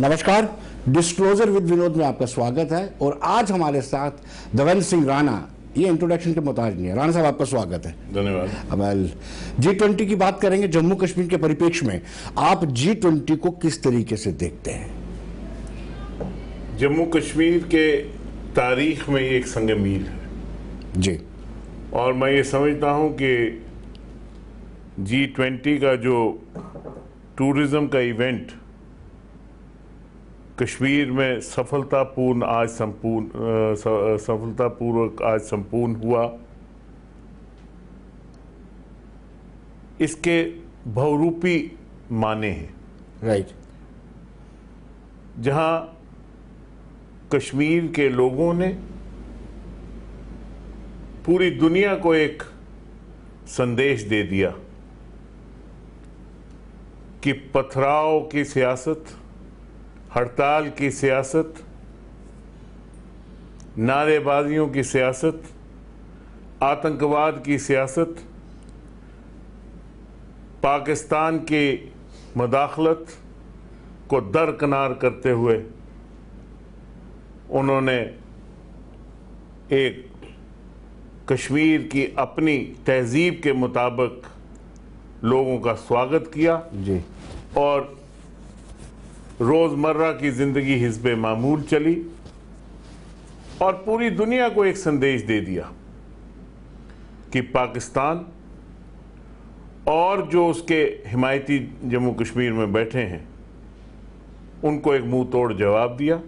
नमस्कार disclosure with Vinod में आपका स्वागत है और आज हमारे साथ दवेंद्र सिंह राणा ये इंट्रोडक्शन के मुताज नहीं है राणा साहब आपका स्वागत है धन्यवाद जी ट्वेंटी की बात करेंगे जम्मू कश्मीर के परिपेक्ष में आप जी ट्वेंटी को किस तरीके से देखते हैं जम्मू कश्मीर के तारीख में एक संग मील है जी और मैं ये समझता हूँ कि जी ट्वेंटी का जो टूरिज्म का इवेंट कश्मीर में सफलतापूर्ण आज संपूर्ण सफलतापूर्वक आज संपूर्ण हुआ इसके बहुरूपी माने हैं राइट right. जहां कश्मीर के लोगों ने पूरी दुनिया को एक संदेश दे दिया कि पथराव की सियासत हड़ताल की सियासत नारेबाजियों की सियासत आतंकवाद की सियासत पाकिस्तान की मदाखलत को दरकनार करते हुए उन्होंने एक कश्मीर की अपनी तहजीब के मुताबिक लोगों का स्वागत किया जी और रोज़मर्रा की ज़िंदगी हिजब मामूल चली और पूरी दुनिया को एक संदेश दे दिया कि पाकिस्तान और जो उसके हिमायती जम्मू कश्मीर में बैठे हैं उनको एक मुंह तोड़ जवाब दिया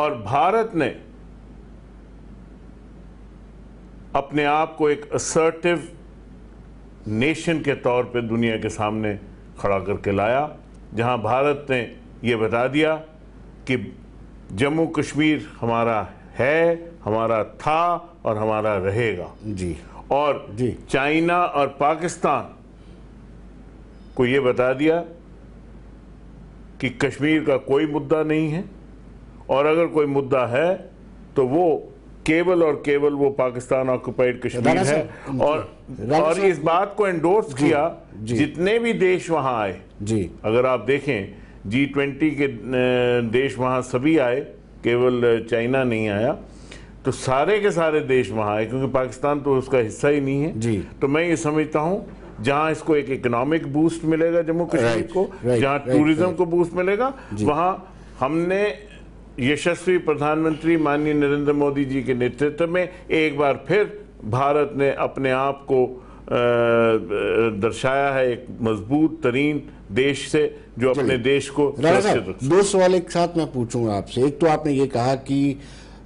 और भारत ने अपने आप को एक असर्टिव नेशन के तौर पे दुनिया के सामने खड़ा करके लाया जहां भारत ने ये बता दिया कि जम्मू कश्मीर हमारा है हमारा था और हमारा रहेगा जी और जी चाइना और पाकिस्तान को ये बता दिया कि कश्मीर का कोई मुद्दा नहीं है और अगर कोई मुद्दा है तो वो केवल और केवल वो पाकिस्तान ऑक्युपाइड कश्मीर है और और इस बात को एंडोर्स किया जी, जितने भी देश वहां आए जी अगर आप देखें जी ट्वेंटी के देश वहां सभी आए केवल चाइना नहीं आया तो सारे के सारे देश वहां आए क्योंकि पाकिस्तान तो उसका हिस्सा ही नहीं है जी तो मैं ये समझता हूँ जहाँ इसको एक इकोनॉमिक बूस्ट मिलेगा जम्मू कश्मीर को जहाँ टूरिज्म को बूस्ट मिलेगा वहाँ हमने यशस्वी प्रधानमंत्री माननीय नरेंद्र मोदी जी के नेतृत्व में एक बार फिर भारत ने अपने आप को दर्शाया है एक मजबूत तरीन देश से जो अपने देश को दो सवाल एक साथ मैं पूछूंगा आपसे एक तो आपने ये कहा कि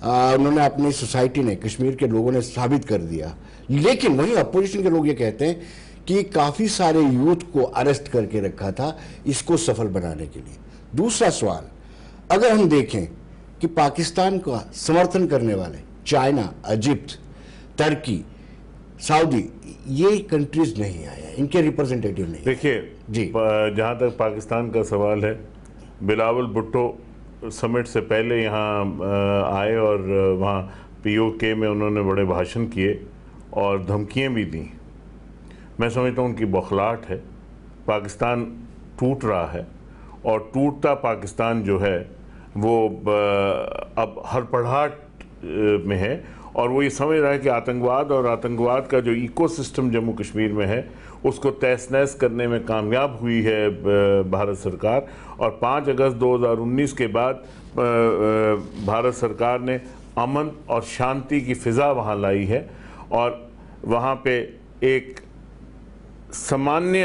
उन्होंने अपनी सोसाइटी ने कश्मीर के लोगों ने साबित कर दिया लेकिन वही अपोजिशन के लोग ये कहते हैं कि काफ़ी सारे यूथ को अरेस्ट करके रखा था इसको सफल बनाने के लिए दूसरा सवाल अगर हम देखें कि पाकिस्तान का समर्थन करने वाले चाइना इजिप्ट तुर्की सऊदी ये कंट्रीज नहीं आए हैं इनके रिप्रेजेंटेटिव नहीं देखिए जी जहाँ तक पाकिस्तान का सवाल है बिलावल भुट्टो समिट से पहले यहाँ आए और वहाँ पीओके में उन्होंने बड़े भाषण किए और धमकियाँ भी दी मैं समझता हूँ उनकी बौखलाहट है पाकिस्तान टूट रहा है और टूटता पाकिस्तान जो है वो अब पढ़ाट में है और वो ये समझ रहा है कि आतंकवाद और आतंकवाद का जो इकोसिस्टम जम्मू कश्मीर में है उसको तहस नहस करने में कामयाब हुई है भारत सरकार और 5 अगस्त 2019 के बाद भारत सरकार ने अमन और शांति की फ़िज़ा वहाँ लाई है और वहाँ पे एक सामान्य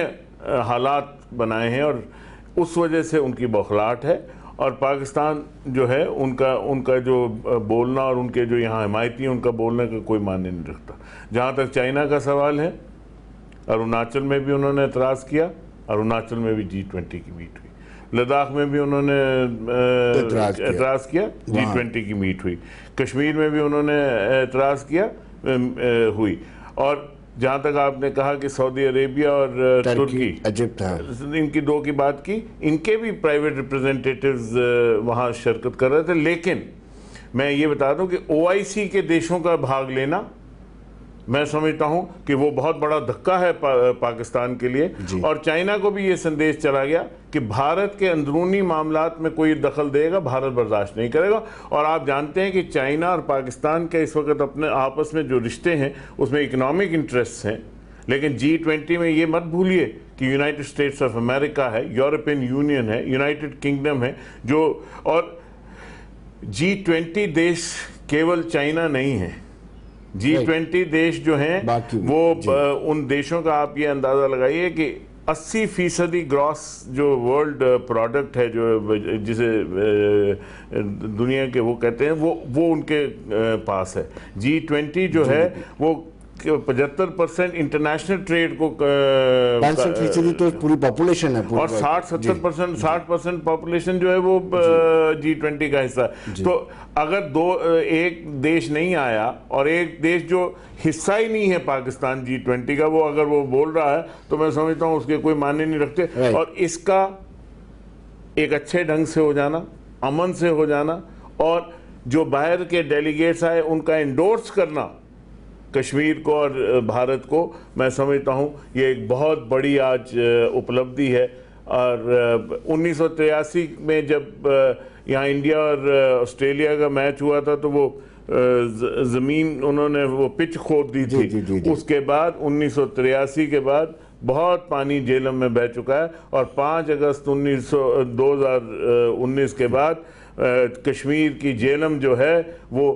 हालात बनाए हैं और उस वजह से उनकी बौखलाहट है और पाकिस्तान जो है उनका उनका जो बोलना और उनके जो यहाँ हमायती हैं उनका बोलने का कोई मान्य नहीं रखता जहाँ तक चाइना का सवाल है अरुणाचल में भी उन्होंने एतराज़ किया अरुणाचल में भी जी ट्वेंटी की मीट हुई लद्दाख में भी उन्होंने एतराज़ किया जी ट्वेंटी हाँ। की मीट हुई कश्मीर में भी उन्होंने एतराज़ किया हुई और जहाँ तक आपने कहा कि सऊदी अरेबिया और तुर्की अजिप्त हाँ। इनकी दो की बात की इनके भी प्राइवेट रिप्रेजेंटेटिव्स वहाँ शिरकत कर रहे थे लेकिन मैं ये बता दूं कि ओआईसी के देशों का भाग लेना मैं समझता हूं कि वो बहुत बड़ा धक्का है पा, पाकिस्तान के लिए और चाइना को भी ये संदेश चला गया कि भारत के अंदरूनी मामला में कोई दखल देगा भारत बर्दाश्त नहीं करेगा और आप जानते हैं कि चाइना और पाकिस्तान के इस वक्त अपने आपस में जो रिश्ते हैं उसमें इकोनॉमिक इंटरेस्ट हैं लेकिन जी ट्वेंटी में ये मत भूलिए कि यूनाइटेड स्टेट्स ऑफ अमेरिका है यूरोपियन यूनियन है यूनाइटेड किंगडम है जो और जी ट्वेंटी देश केवल चाइना नहीं है जी ट्वेंटी देश जो हैं वो उन देशों का आप ये अंदाज़ा लगाइए कि 80 फीसदी ग्रॉस जो वर्ल्ड प्रोडक्ट है जो जिसे दुनिया के वो कहते हैं वो वो उनके पास है जी ट्वेंटी जो है वो पचहत्तर परसेंट इंटरनेशनल ट्रेड को फीसदी तो पूरी पॉपुलेशन है और साठ सत्तर परसेंट साठ परसेंट पॉपुलेशन जो है वो जी ट्वेंटी का हिस्सा तो अगर दो एक देश नहीं आया और एक देश जो हिस्सा ही नहीं है पाकिस्तान जी ट्वेंटी का वो अगर वो बोल रहा है तो मैं समझता हूँ उसके कोई मान्य नहीं रखते और इसका एक अच्छे ढंग से हो जाना अमन से हो जाना और जो बाहर के डेलीगेट्स आए उनका इंडोर्स करना कश्मीर को और भारत को मैं समझता हूँ ये एक बहुत बड़ी आज उपलब्धि है और उन्नीस में जब यहाँ इंडिया और ऑस्ट्रेलिया का मैच हुआ था तो वो ज़मीन उन्होंने वो पिच खोद दी थी जी, जी, जी, उसके बाद उन्नीस के बाद बहुत पानी जेलम में बह चुका है और 5 अगस्त उन्नीस सौ के बाद कश्मीर की जेलम जो है वो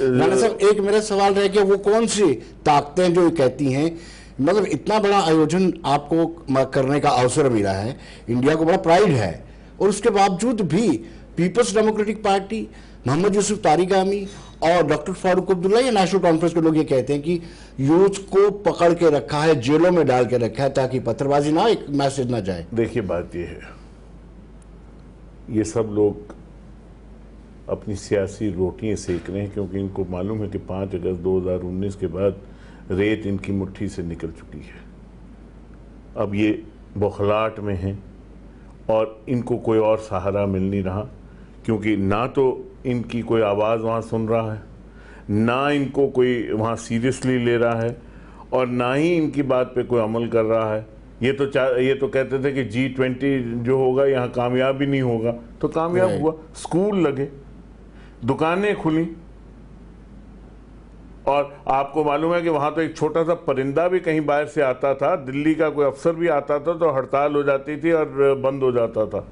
राना एक मेरा सवाल रह गया वो कौन सी ताकतें जो कहती हैं मतलब इतना बड़ा आयोजन आपको करने का अवसर मिला है इंडिया को बड़ा प्राइड है और उसके बावजूद भी पीपल्स डेमोक्रेटिक पार्टी मोहम्मद यूसुफ तारीगामी और डॉक्टर फारूक अब्दुल्ला या नेशनल कॉन्फ्रेंस के लोग ये कहते हैं कि यूथ को पकड़ के रखा है जेलों में डाल के रखा है ताकि पत्थरबाजी ना एक मैसेज ना जाए देखिए बात यह है ये सब लोग अपनी सियासी रोटियाँ सेक रहे हैं क्योंकि इनको मालूम है कि पाँच अगस्त 2019 के बाद रेत इनकी मुट्ठी से निकल चुकी है अब ये बौखलाट में हैं और इनको कोई और सहारा मिल नहीं रहा क्योंकि ना तो इनकी कोई आवाज़ वहाँ सुन रहा है ना इनको कोई वहाँ सीरियसली ले रहा है और ना ही इनकी बात पे कोई अमल कर रहा है ये तो चाह ये तो कहते थे कि जी ट्वेंटी जो होगा यहाँ कामयाब ही नहीं होगा तो कामयाब हुआ स्कूल लगे दुकानें खुली और आपको मालूम है कि वहाँ तो एक छोटा सा परिंदा भी कहीं बाहर से आता था दिल्ली का कोई अफसर भी आता था तो हड़ताल हो जाती थी और बंद हो जाता था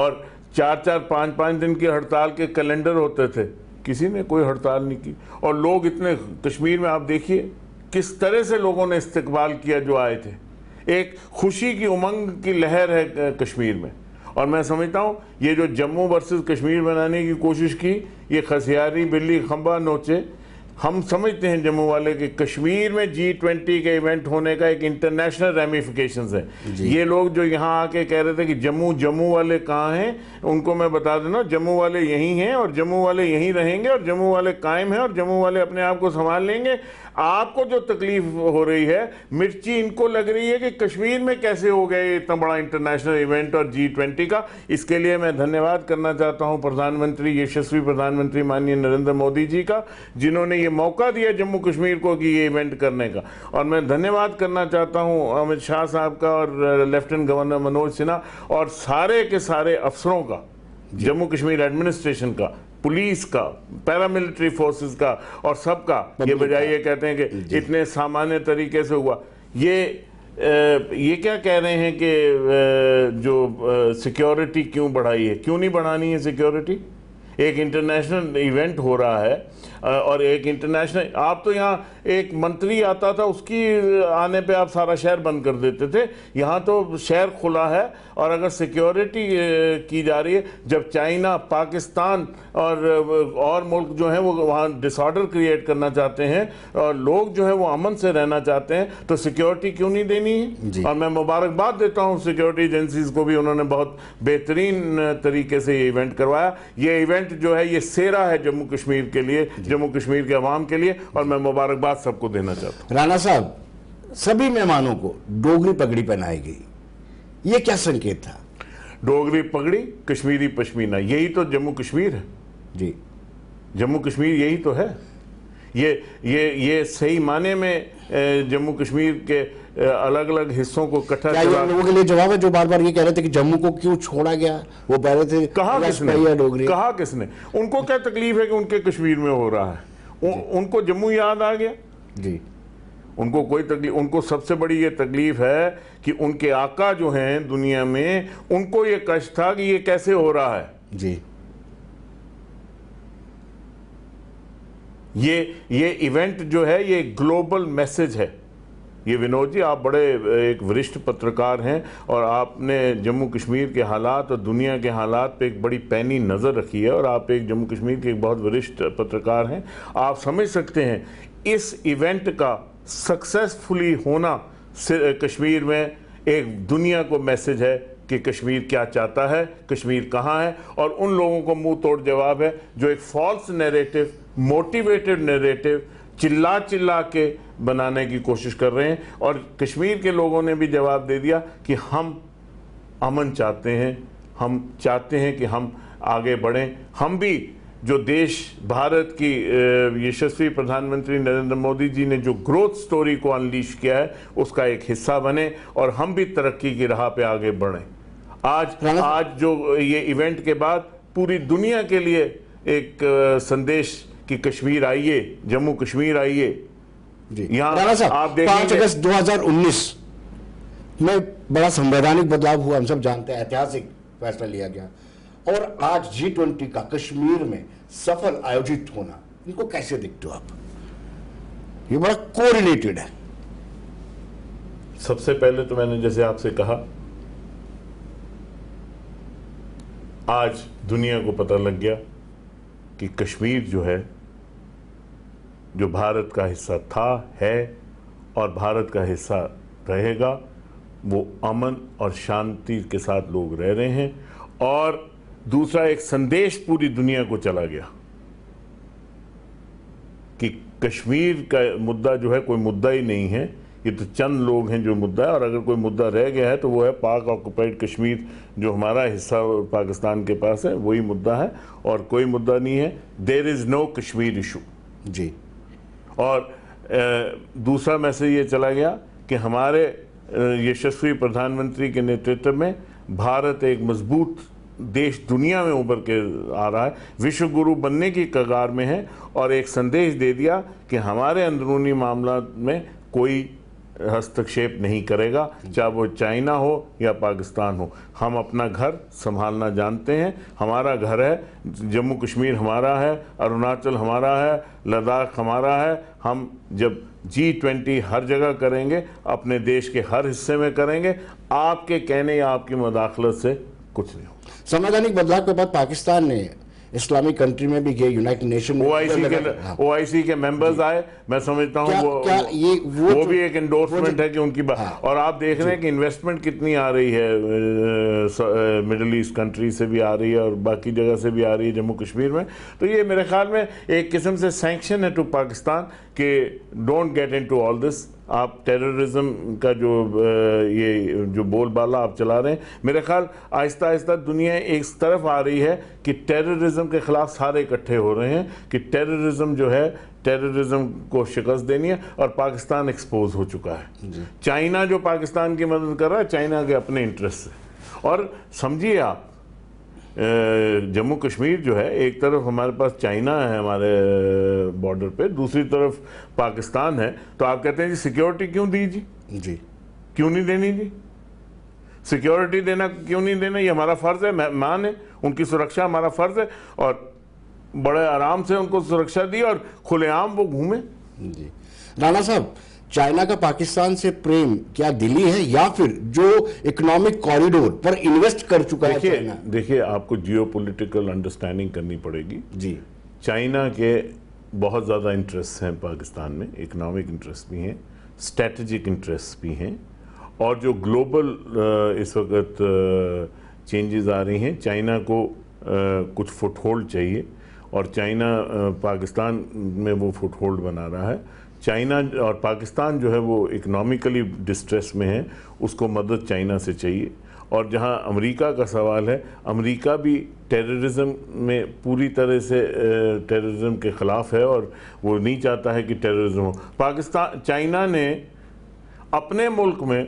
और चार चार पाँच पाँच दिन की हड़ताल के कैलेंडर होते थे किसी ने कोई हड़ताल नहीं की और लोग इतने कश्मीर में आप देखिए किस तरह से लोगों ने इस्तकबाल किया जो आए थे एक खुशी की उमंग की लहर है कश्मीर में और मैं समझता हूँ ये जो जम्मू वर्सेस कश्मीर बनाने की कोशिश की ये खसियारी बिल्ली खम्बा नोचे हम समझते हैं जम्मू वाले कि कश्मीर में जी ट्वेंटी के इवेंट होने का एक इंटरनेशनल रेमिफिकेशन है ये लोग जो यहाँ आके कह रहे थे कि जम्मू जम्मू वाले कहाँ हैं उनको मैं बता देना जम्मू वाले यहीं हैं और जम्मू वाले यहीं रहेंगे और जम्मू वाले कायम हैं और जम्मू वाले अपने आप को संभाल लेंगे आपको जो तकलीफ हो रही है मिर्ची इनको लग रही है कि कश्मीर में कैसे हो गए इतना बड़ा इंटरनेशनल इवेंट और जी ट्वेंटी का इसके लिए मैं धन्यवाद करना चाहता हूँ प्रधानमंत्री यशस्वी प्रधानमंत्री माननीय नरेंद्र मोदी जी का जिन्होंने ये मौका दिया जम्मू कश्मीर को कि ये इवेंट करने का और मैं धन्यवाद करना चाहता हूँ अमित शाह साहब का और लेफ्टिनेंट गवर्नर मनोज सिन्हा और सारे के सारे अफसरों का जम्मू कश्मीर एडमिनिस्ट्रेशन का पुलिस का पैरामिलिट्री फोर्सेस का और सबका ये बजाय ये कहते हैं कि इतने सामान्य तरीके से हुआ ये ये क्या कह रहे हैं कि जो सिक्योरिटी क्यों बढ़ाई है क्यों नहीं बढ़ानी है सिक्योरिटी एक इंटरनेशनल इवेंट हो रहा है और एक इंटरनेशनल आप तो यहाँ एक मंत्री आता था उसकी आने पे आप सारा शहर बंद कर देते थे यहाँ तो शहर खुला है और अगर सिक्योरिटी की जा रही है जब चाइना पाकिस्तान और और मुल्क जो हैं वो वहाँ डिसऑर्डर क्रिएट करना चाहते हैं और लोग जो हैं वो अमन से रहना चाहते हैं तो सिक्योरिटी क्यों नहीं देनी है और मैं मुबारकबाद देता हूँ सिक्योरिटी एजेंसीज को भी उन्होंने बहुत बेहतरीन तरीके से ये इवेंट करवाया ये इवेंट इवेंट जो है ये सेरा है जम्मू कश्मीर के लिए जम्मू कश्मीर के अवाम के लिए और मैं मुबारकबाद सबको देना चाहता हूँ राणा साहब सभी मेहमानों को डोगरी पगड़ी पहनाई गई ये क्या संकेत था डोगरी पगड़ी कश्मीरी पश्मीना यही तो जम्मू कश्मीर है जी जम्मू कश्मीर यही तो है ये ये ये सही माने में जम्मू कश्मीर के अलग अलग हिस्सों को इकट्ठा किया लोगों के लिए जवाब है जो बार बार ये कह रहे थे कि जम्मू को क्यों छोड़ा गया वो कह रहे थे कहा किसने कहा किसने उनको क्या तकलीफ है कि उनके कश्मीर में हो रहा है उनको जम्मू याद आ गया जी उनको कोई तकलीफ उनको सबसे बड़ी ये तकलीफ है कि उनके आका जो हैं दुनिया में उनको ये कष्ट था कि ये कैसे हो रहा है जी ये ये इवेंट जो है ये ग्लोबल मैसेज है ये विनोद जी आप बड़े एक वरिष्ठ पत्रकार हैं और आपने जम्मू कश्मीर के हालात और दुनिया के हालात पे एक बड़ी पैनी नज़र रखी है और आप एक जम्मू कश्मीर के एक बहुत वरिष्ठ पत्रकार हैं आप समझ सकते हैं इस इवेंट का सक्सेसफुली होना कश्मीर में एक दुनिया को मैसेज है कि कश्मीर क्या चाहता है कश्मीर कहाँ है और उन लोगों को मुंह तोड़ जवाब है जो एक फॉल्स नरेटिव मोटिवेटेड नरेटिव चिल्ला चिल्ला के बनाने की कोशिश कर रहे हैं और कश्मीर के लोगों ने भी जवाब दे दिया कि हम अमन चाहते हैं हम चाहते हैं कि हम आगे बढ़ें हम भी जो देश भारत की यशस्वी प्रधानमंत्री नरेंद्र मोदी जी ने जो ग्रोथ स्टोरी को अनलीश किया है उसका एक हिस्सा बने और हम भी तरक्की की राह पे आगे बढ़ें आज आज जो ये इवेंट के बाद पूरी दुनिया के लिए एक संदेश कि कश्मीर आइए जम्मू कश्मीर आइए यहाँ आप पांच अगस्त 2019 में बड़ा संवैधानिक बदलाव हुआ हम सब जानते हैं ऐतिहासिक फैसला लिया गया और आज जी ट्वेंटी का कश्मीर में सफल आयोजित होना इनको कैसे देखते हो आप ये बड़ा कोरिलेटेड है सबसे पहले तो मैंने जैसे आपसे कहा आज दुनिया को पता लग गया कि कश्मीर जो है जो भारत का हिस्सा था है और भारत का हिस्सा रहेगा वो अमन और शांति के साथ लोग रह रहे हैं और दूसरा एक संदेश पूरी दुनिया को चला गया कि कश्मीर का मुद्दा जो है कोई मुद्दा ही नहीं है ये तो चंद लोग हैं जो मुद्दा है और अगर कोई मुद्दा रह गया है तो वो है पाक ऑक्यूपाइड कश्मीर जो हमारा हिस्सा पाकिस्तान के पास है वही मुद्दा है और कोई मुद्दा नहीं है there is no Kashmir issue जी और दूसरा मैसेज ये चला गया कि हमारे यशस्वी प्रधानमंत्री के नेतृत्व में भारत एक मजबूत देश दुनिया में उभर के आ रहा है विश्व गुरु बनने की कगार में है और एक संदेश दे दिया कि हमारे अंदरूनी मामला में कोई हस्तक्षेप नहीं करेगा चाहे वो चाइना हो या पाकिस्तान हो हम अपना घर संभालना जानते हैं हमारा घर है जम्मू कश्मीर हमारा है अरुणाचल हमारा है लद्दाख हमारा है हम जब जी ट्वेंटी हर जगह करेंगे अपने देश के हर हिस्से में करेंगे आपके कहने या आपकी मुदाखलत से कुछ नहीं हो संवैधानिक बदलाव के बाद पाकिस्तान ने इस्लामिक कंट्री में भी गए यूनाइटेड नेशन ओआईसी के हाँ। के मेंबर्स आए मैं समझता हूँ वो वो, भी एक एंडोर्समेंट है कि उनकी हाँ। और आप देख रहे हैं कि इन्वेस्टमेंट कितनी आ रही है मिडल ईस्ट कंट्री से भी आ रही है और बाकी जगह से भी आ रही है जम्मू कश्मीर में तो ये मेरे ख्याल में एक किस्म से सेंक्शन है टू पाकिस्तान कि don't get into all this आप टेररिज्म का जो ये जो बोलबाला आप चला रहे हैं मेरे ख्याल आहिस्ता आहिस्ता दुनिया एक तरफ आ रही है कि टेररिज्म के ख़िलाफ़ सारे इकट्ठे हो रहे हैं कि टेररिज्म जो है टेररिज्म को शिकस्त देनी है और पाकिस्तान एक्सपोज हो चुका है चाइना जो पाकिस्तान की मदद कर रहा है चाइना के अपने इंटरेस्ट से और समझिए आप जम्मू कश्मीर जो है एक तरफ हमारे पास चाइना है हमारे बॉर्डर पे दूसरी तरफ पाकिस्तान है तो आप कहते हैं जी सिक्योरिटी क्यों दी जी जी क्यों नहीं देनी जी सिक्योरिटी देना क्यों नहीं देना ये हमारा फ़र्ज़ है मेहमान है उनकी सुरक्षा हमारा फ़र्ज़ है और बड़े आराम से उनको सुरक्षा दी और खुलेआम वो घूमे जी राणा साहब चाइना का पाकिस्तान से प्रेम क्या दिल्ली है या फिर जो इकोनॉमिक कॉरिडोर पर इन्वेस्ट कर चुका देखिए, है देखिए आपको जियो अंडरस्टैंडिंग करनी पड़ेगी जी चाइना के बहुत ज़्यादा इंटरेस्ट हैं पाकिस्तान में इकोनॉमिक इंटरेस्ट भी हैं स्ट्रेटजिक इंटरेस्ट भी हैं और जो ग्लोबल इस वक्त चेंजेस आ रही हैं चाइना को कुछ फुट होल्ड चाहिए और चाइना पाकिस्तान में वो फुट होल्ड बना रहा है चाइना और पाकिस्तान जो है वो इकनॉमिकली डिस्ट्रेस में है उसको मदद चाइना से चाहिए और जहां अमेरिका का सवाल है अमेरिका भी टेररिज्म में पूरी तरह से टेररिज्म के ख़िलाफ़ है और वो नहीं चाहता है कि टेररिज्म हो पाकिस्तान चाइना ने अपने मुल्क में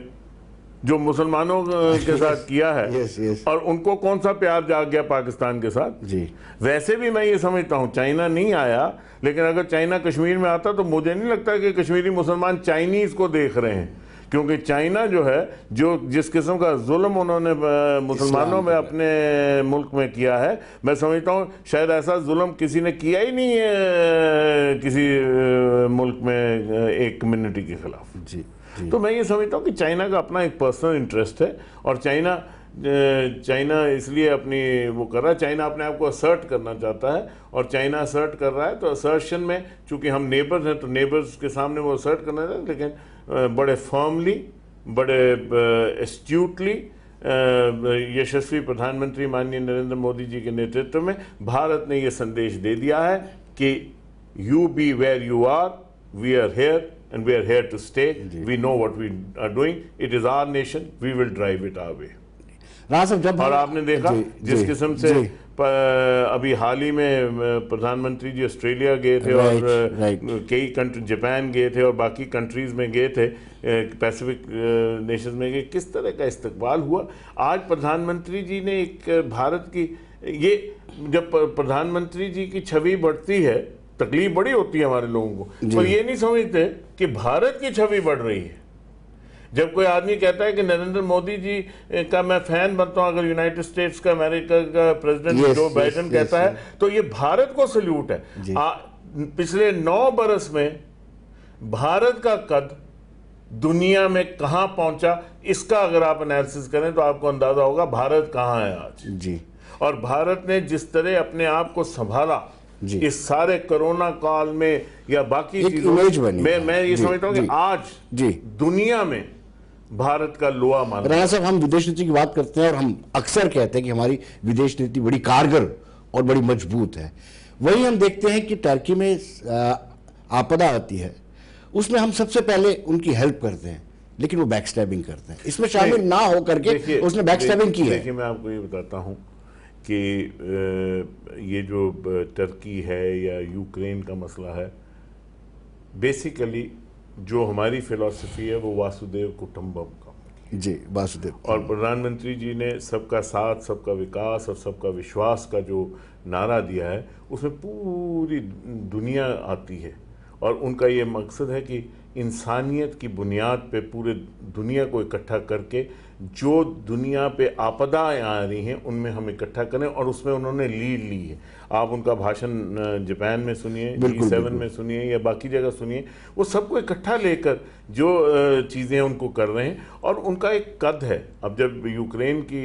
जो मुसलमानों के साथ किया है yes, yes. और उनको कौन सा प्यार जाग गया पाकिस्तान के साथ जी वैसे भी मैं ये समझता हूँ चाइना नहीं आया लेकिन अगर चाइना कश्मीर में आता तो मुझे नहीं लगता कि कश्मीरी मुसलमान चाइनीज को देख रहे हैं क्योंकि चाइना जो है जो जिस किस्म का जुल्म उन्होंने मुसलमानों में अपने मुल्क में किया है मैं समझता हूँ शायद ऐसा जुल्म किसी ने किया ही नहीं है किसी मुल्क में एक कम्युनिटी के खिलाफ जी तो मैं ये समझता हूँ कि चाइना का अपना एक पर्सनल इंटरेस्ट है और चाइना चाइना इसलिए अपनी वो कर रहा है चाइना अपने आप को असर्ट करना चाहता है और चाइना असर्ट कर रहा है तो असर्शन में चूंकि हम नेबर्स हैं तो नेबर्स के सामने वो असर्ट करना चाहते लेकिन बड़े फर्मली बड़े एस्ट्यूटली यशस्वी प्रधानमंत्री माननीय नरेंद्र मोदी जी के नेतृत्व में भारत ने ये संदेश दे दिया है कि you be where you are we are here and we are here to stay. We know what we are doing. It is our nation. We will drive it our way. रासब जब और आपने देखा जिस किस्म से अभी हाल ही में प्रधानमंत्री जी ऑस्ट्रेलिया गए थे और कई कंट्री जापान गए थे और बाकी कंट्रीज में गए थे पैसिफिक नेशंस में गए किस तरह का इस्तकबाल हुआ आज प्रधानमंत्री जी ने एक भारत की ये जब प्रधानमंत्री जी की छवि बढ़ती है तकलीफ बड़ी होती है हमारे लोगों को पर ये नहीं समझते कि भारत की छवि बढ़ रही है जब कोई आदमी कहता है कि नरेंद्र मोदी जी का मैं फैन बनता हूं अगर यूनाइटेड स्टेट्स का अमेरिका का प्रेसिडेंट जो बाइडन कहता है तो ये भारत को सल्यूट है आ, पिछले नौ बरस में भारत का कद दुनिया में कहां पहुंचा इसका अगर आप एनालिसिस करें तो आपको अंदाजा होगा भारत कहाँ है आज जी और भारत ने जिस तरह अपने आप को संभाला इस सारे कोरोना काल में या बाकी इमेज बनी मैं मैं ये समझता हूँ कि आज जी दुनिया में भारत का लोहा माना राणा साहब हम विदेश नीति की बात करते हैं और हम अक्सर कहते हैं कि हमारी विदेश नीति बड़ी कारगर और बड़ी मजबूत है वही हम देखते हैं कि टर्की में आपदा आती है उसमें हम सबसे पहले उनकी हेल्प करते हैं लेकिन वो बैक करते हैं इसमें शामिल ना होकर के उसने बैक की है मैं आपको ये बताता हूँ कि ये जो टर्की है या यूक्रेन का मसला है बेसिकली जो हमारी फिलॉसफी है वो वासुदेव कुटुम्बम का जी वासुदेव और प्रधानमंत्री जी ने सबका साथ सबका विकास और सबका विश्वास का जो नारा दिया है उसमें पूरी दुनिया आती है और उनका ये मकसद है कि इंसानियत की बुनियाद पे पूरे दुनिया को इकट्ठा करके जो दुनिया पे आपदाएं आ रही हैं उनमें हम इकट्ठा करें और उसमें उन्होंने लीड ली है आप उनका भाषण जापान में सुनिए जी सेवन में सुनिए या बाकी जगह सुनिए वो सबको इकट्ठा लेकर जो चीज़ें उनको कर रहे हैं और उनका एक कद है अब जब यूक्रेन की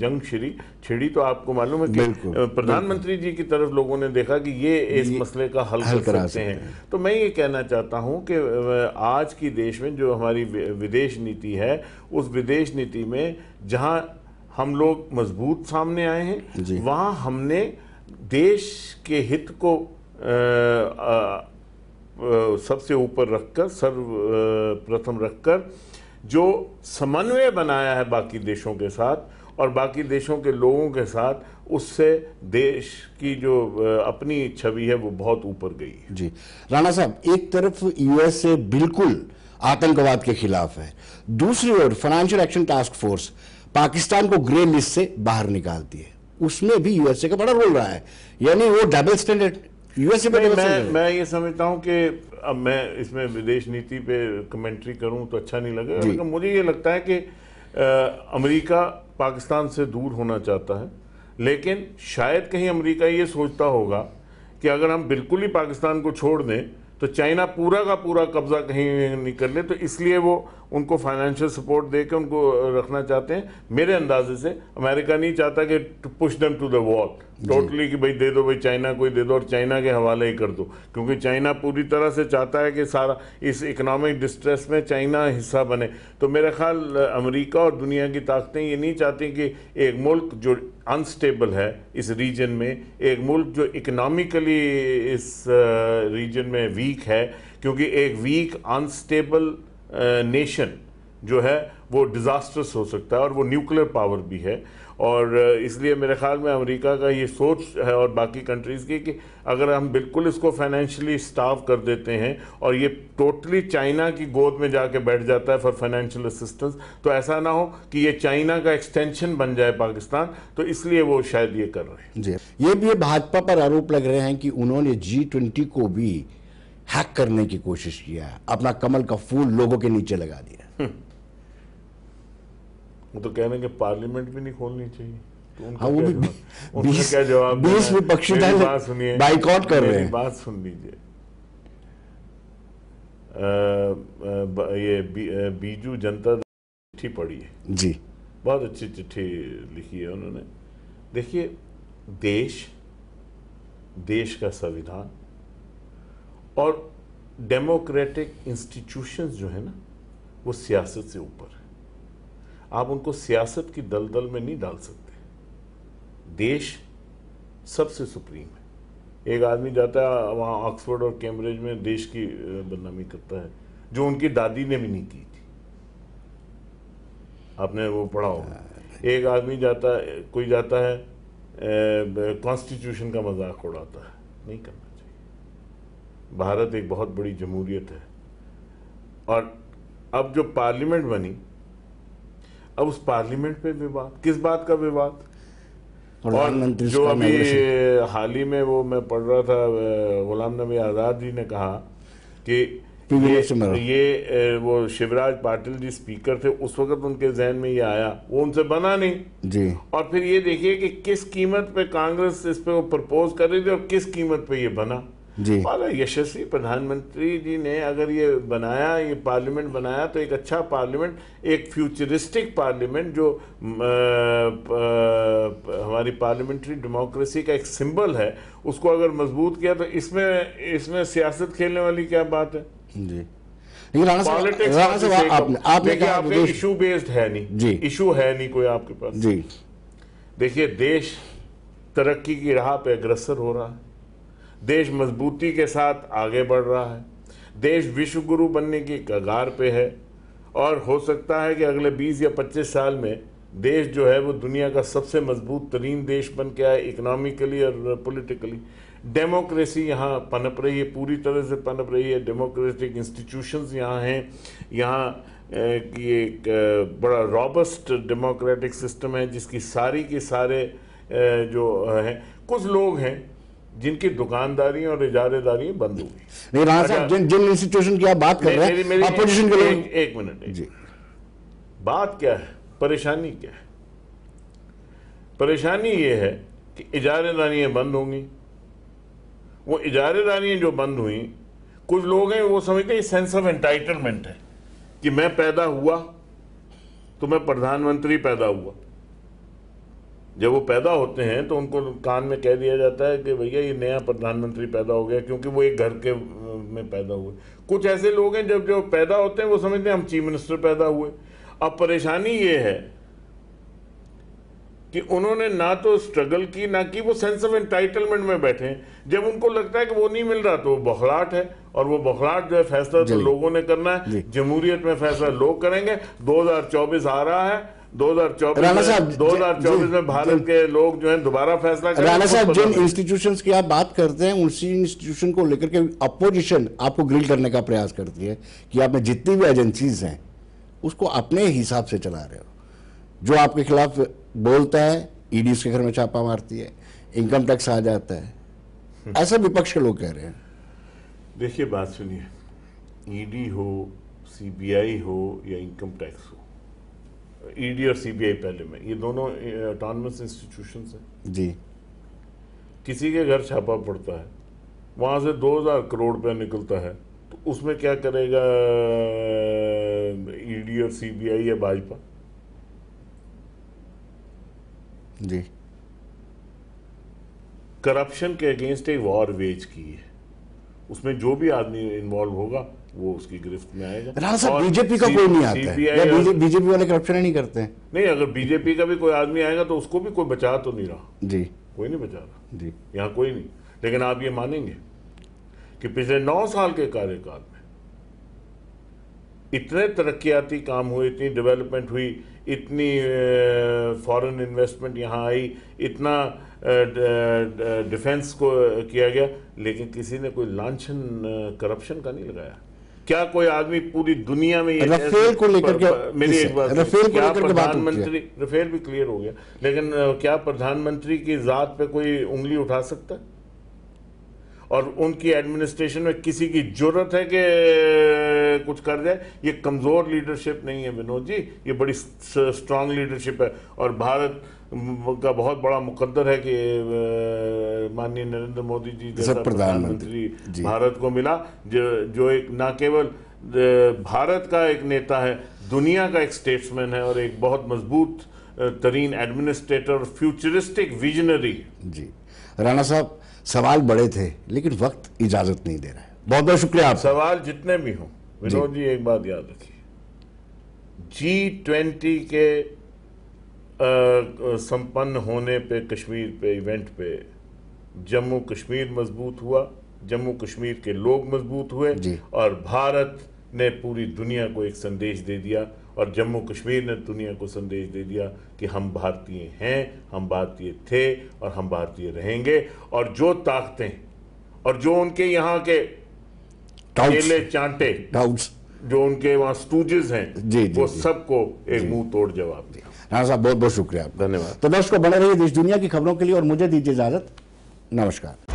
जंग छिड़ी छिड़ी तो आपको मालूम है कि प्रधानमंत्री जी की तरफ लोगों ने देखा कि ये इस मसले का हल, हल कर सकते हैं तो मैं ये कहना चाहता हूँ कि आज की देश में जो हमारी विदेश नीति है उस विदेश नीति में जहाँ हम लोग मजबूत सामने आए हैं वहाँ हमने देश के हित को सबसे ऊपर रखकर सर्व प्रथम रखकर जो समन्वय बनाया है बाकी देशों के साथ और बाकी देशों के लोगों के साथ उससे देश की जो अपनी छवि है वो बहुत ऊपर गई है जी राणा साहब एक तरफ यूएसए बिल्कुल आतंकवाद के खिलाफ है दूसरी ओर Financial Action Task Force Pakistan को ग्रे लिस्ट से बाहर निकालती है उसमें भी यूएसए का बड़ा रोल रहा है यानी वो डबल स्टैंडर्ड यूएसए पे मैं मैं ये समझता हूँ कि अब मैं इसमें विदेश नीति पे कमेंट्री करूँ तो अच्छा नहीं लगेगा लेकिन मुझे ये लगता है कि अमरीका पाकिस्तान से दूर होना चाहता है लेकिन शायद कहीं अमरीका ये सोचता होगा कि अगर हम बिल्कुल ही पाकिस्तान को छोड़ दें तो चाइना पूरा का पूरा कब्जा कहीं नहीं कर ले तो इसलिए वो उनको फाइनेंशियल सपोर्ट दे के उनको रखना चाहते हैं मेरे अंदाजे से अमेरिका नहीं चाहता कि push them to the wall totally कि भाई दे दो भाई चाइना को ही दे दो और चाइना के हवाले ही कर दो क्योंकि चाइना पूरी तरह से चाहता है कि सारा इस इकोनॉमिक डिस्ट्रेस में चाइना हिस्सा बने तो मेरा ख्याल अमेरिका और दुनिया की ताकतें ये नहीं चाहती कि एक मुल्क जो अनस्टेबल है इस रीजन में एक मुल्क जो इकनॉमिकली इस रीजन में वीक है क्योंकि एक वीक अनस्टेबल नेशन जो है वो डिज़ास्टर्स हो सकता है और वो न्यूक्लियर पावर भी है और इसलिए मेरे ख्याल में अमेरिका का ये सोच है और बाकी कंट्रीज़ की कि अगर हम बिल्कुल इसको फाइनेंशियली स्टाफ कर देते हैं और ये टोटली चाइना की गोद में जाके बैठ जाता है फॉर फाइनेंशियल असिस्टेंस तो ऐसा ना हो कि ये चाइना का एक्सटेंशन बन जाए पाकिस्तान तो इसलिए वो शायद ये कर रहे हैं जी ये भी भाजपा पर आरोप लग रहे हैं कि उन्होंने जी ट्वेंटी को भी हैक करने की कोशिश किया अपना कमल का फूल लोगों के नीचे लगा दिया हम्म। वो तो कह रहे हैं कि पार्लियामेंट भी नहीं खोलनी चाहिए तो हाँ वो भी बीस क्या जवाब बीस विपक्षी दल बाइकआउट कर रहे हैं बात सुन लीजिए ये बीजू जनता चिट्ठी पढ़ी है जी बहुत अच्छी चिट्ठी लिखी है उन्होंने देखिए देश देश का संविधान और डेमोक्रेटिक इंस्टीट्यूशंस जो है ना वो सियासत से ऊपर है आप उनको सियासत की दलदल में नहीं डाल सकते देश सबसे सुप्रीम है एक आदमी जाता है वहाँ ऑक्सफोर्ड और कैम्ब्रिज में देश की बदनामी करता है जो उनकी दादी ने भी नहीं की थी आपने वो पढ़ा होगा एक आदमी जाता है कोई जाता है कॉन्स्टिट्यूशन का मजाक उड़ाता है नहीं करना भारत एक बहुत बड़ी जमहूरियत है और अब जो पार्लियामेंट बनी अब उस पार्लियामेंट पे विवाद किस बात का विवाद और जो अभी हाल ही में वो मैं पढ़ रहा था गुलाम नबी आज़ाद जी ने कहा कि ये, ये वो शिवराज पाटिल जी स्पीकर थे उस वक्त उनके जहन में ये आया वो उनसे बना नहीं जी और फिर ये देखिए कि किस कीमत पे कांग्रेस इस पे वो प्रपोज कर रही थी और किस कीमत पे ये बना यशस्वी प्रधानमंत्री जी ने अगर ये बनाया ये पार्लियामेंट बनाया तो एक अच्छा पार्लियामेंट एक फ्यूचरिस्टिक पार्लियामेंट जो हमारी पार्लियामेंट्री डेमोक्रेसी का एक सिंबल है उसको अगर मजबूत किया तो इसमें इसमें सियासत खेलने वाली क्या बात है जी आपने इशू बेस्ड है नहीं जी इशू है नहीं कोई आपके पास जी देखिए देश तरक्की की राह पे अग्रसर हो रहा है देश मजबूती के साथ आगे बढ़ रहा है देश विश्व गुरु बनने की कगार पे है और हो सकता है कि अगले 20 या 25 साल में देश जो है वो दुनिया का सबसे मजबूत तरीन देश बन के आए इकनॉमिकली और पॉलिटिकली डेमोक्रेसी यहाँ पनप रही है पूरी तरह से पनप रही है डेमोक्रेटिक इंस्टीट्यूशंस यहाँ हैं यहाँ की एक बड़ा रॉबस्ट डेमोक्रेटिक सिस्टम है जिसकी सारी के सारे जो हैं कुछ लोग हैं जिनकी दुकानदारी और इजारेदारी बंद हो गई नहीं साहब अच्छा। जिन जिन इंस्टीट्यूशन की आप बात कर रहे हैं अपोजिशन के एक, एक मिनट जी बात क्या है परेशानी क्या है परेशानी यह है कि इजारेदारियां बंद होंगी वो इजारेदारियां जो बंद हुई कुछ लोग हैं वो समझते हैं सेंस ऑफ एंटाइटलमेंट है कि मैं पैदा हुआ तो मैं प्रधानमंत्री पैदा हुआ जब वो पैदा होते हैं तो उनको कान में कह दिया जाता है कि भैया ये नया प्रधानमंत्री पैदा हो गया क्योंकि वो एक घर के में पैदा हुए कुछ ऐसे लोग हैं जब जो पैदा होते हैं वो समझते हैं हम चीफ मिनिस्टर पैदा हुए अब परेशानी ये है कि उन्होंने ना तो स्ट्रगल की ना कि वो सेंस ऑफ एंटाइटलमेंट में बैठे जब उनको लगता है कि वो नहीं मिल रहा तो वो बखलाट है और वो बखलाट जो है फैसला तो लोगों ने करना है जमहूरियत में फैसला लोग करेंगे 2024 आ रहा है 2024 2024 में भारत के लोग जो है दोबारा फैसला राणा साहब जिन इंस्टीट्यूशन की आप बात करते हैं उसी इंस्टीट्यूशन को लेकर के अपोजिशन आपको ग्रिल करने का प्रयास करती है कि आप में जितनी भी एजेंसीज हैं उसको अपने हिसाब से चला रहे हो जो आपके खिलाफ बोलता है ईडी e उसके घर में छापा मारती है इनकम टैक्स आ जाता है ऐसा विपक्ष के लोग कह रहे हैं देखिए बात सुनिए ईडी e हो सीबीआई हो या इनकम टैक्स हो ईडी e और सीबीआई पहले में ये दोनों ऑटोनमस इंस्टीट्यूशन हैं जी किसी के घर छापा पड़ता है वहां से 2000 करोड़ रुपया निकलता है तो उसमें क्या करेगा ईडी e और सीबीआई या भाजपा जी करप्शन के अगेंस्ट एक वॉर वेज की है उसमें जो भी आदमी इन्वॉल्व होगा वो उसकी गिरफ्त में आएगा बीजेपी का कोई नहीं आता है बीजेपी वाले करप्शन नहीं करते हैं नहीं अगर बीजेपी का भी कोई आदमी आएगा तो उसको भी कोई बचा तो नहीं रहा जी कोई नहीं बचा रहा जी यहाँ कोई नहीं लेकिन आप ये मानेंगे कि पिछले नौ साल के कार्यकाल में इतने तरक्याती काम हुए इतनी डेवलपमेंट हुई इतनी फॉरेन इन्वेस्टमेंट यहाँ आई इतना डिफेंस को किया गया लेकिन किसी ने कोई लाछन करप्शन का नहीं लगाया क्या कोई आदमी पूरी दुनिया में रफेल को लेकर के मेरी एक बात रफेल को लेकर प्रधानमंत्री रफेल भी क्लियर हो गया लेकिन क्या प्रधानमंत्री की जात पे कोई उंगली उठा सकता है और उनकी एडमिनिस्ट्रेशन में किसी की जरूरत है कि कुछ कर जाए ये कमज़ोर लीडरशिप नहीं है विनोद जी ये बड़ी स्ट्रांग लीडरशिप है और भारत का बहुत बड़ा मुकद्दर है कि माननीय नरेंद्र मोदी जी जैसा प्रधानमंत्री भारत को मिला जो जो एक ना केवल भारत का एक नेता है दुनिया का एक स्टेट्समैन है और एक बहुत मजबूत तरीन एडमिनिस्ट्रेटर फ्यूचरिस्टिक विजनरी जी राणा साहब सवाल बड़े थे लेकिन वक्त इजाजत नहीं दे रहा है बहुत बहुत शुक्रिया आप सवाल जितने भी हों विनोद जी एक बात याद रखिए जी ट्वेंटी के संपन्न होने पे कश्मीर पे इवेंट पे जम्मू कश्मीर मजबूत हुआ जम्मू कश्मीर के लोग मजबूत हुए और भारत ने पूरी दुनिया को एक संदेश दे दिया और जम्मू कश्मीर ने दुनिया को संदेश दे दिया कि हम भारतीय हैं हम भारतीय थे और हम भारतीय रहेंगे और जो ताकतें और जो उनके यहाँ के केले चांटे डाउट्स जो उनके वहाँ स्टूजेस हैं जी, जी, वो सबको एक मुंह तोड़ जवाब दिया हाँ साहब बहुत बहुत शुक्रिया धन्यवाद तो दर्शकों बने रहिए देश दुनिया की खबरों के लिए और मुझे दीजिए इजाजत नमस्कार